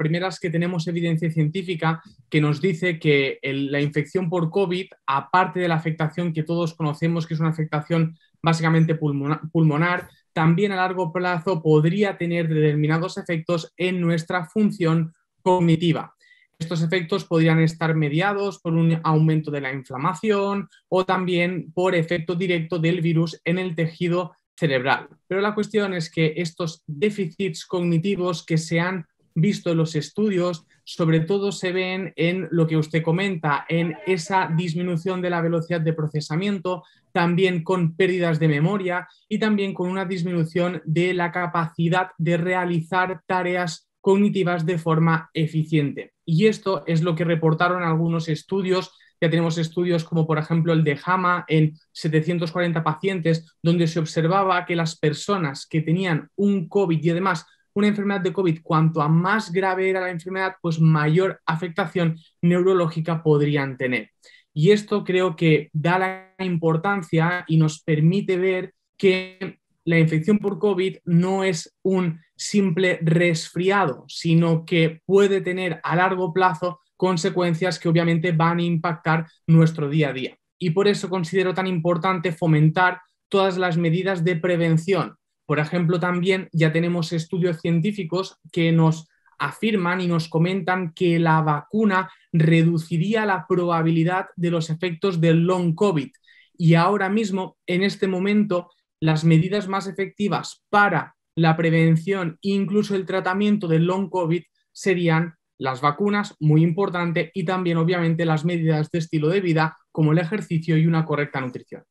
primeras que tenemos evidencia científica que nos dice que la infección por COVID, aparte de la afectación que todos conocemos, que es una afectación básicamente pulmonar también a largo plazo podría tener determinados efectos en nuestra función cognitiva. Estos efectos podrían estar mediados por un aumento de la inflamación o también por efecto directo del virus en el tejido cerebral. Pero la cuestión es que estos déficits cognitivos que se han visto los estudios, sobre todo se ven en lo que usted comenta, en esa disminución de la velocidad de procesamiento, también con pérdidas de memoria y también con una disminución de la capacidad de realizar tareas cognitivas de forma eficiente. Y esto es lo que reportaron algunos estudios ya tenemos estudios como por ejemplo el de Hama en 740 pacientes, donde se observaba que las personas que tenían un COVID y además una enfermedad de COVID, cuanto más grave era la enfermedad, pues mayor afectación neurológica podrían tener. Y esto creo que da la importancia y nos permite ver que la infección por COVID no es un simple resfriado, sino que puede tener a largo plazo consecuencias que obviamente van a impactar nuestro día a día. Y por eso considero tan importante fomentar todas las medidas de prevención, por ejemplo, también ya tenemos estudios científicos que nos afirman y nos comentan que la vacuna reduciría la probabilidad de los efectos del long COVID. Y ahora mismo, en este momento, las medidas más efectivas para la prevención e incluso el tratamiento del long COVID serían las vacunas, muy importante, y también obviamente las medidas de estilo de vida como el ejercicio y una correcta nutrición.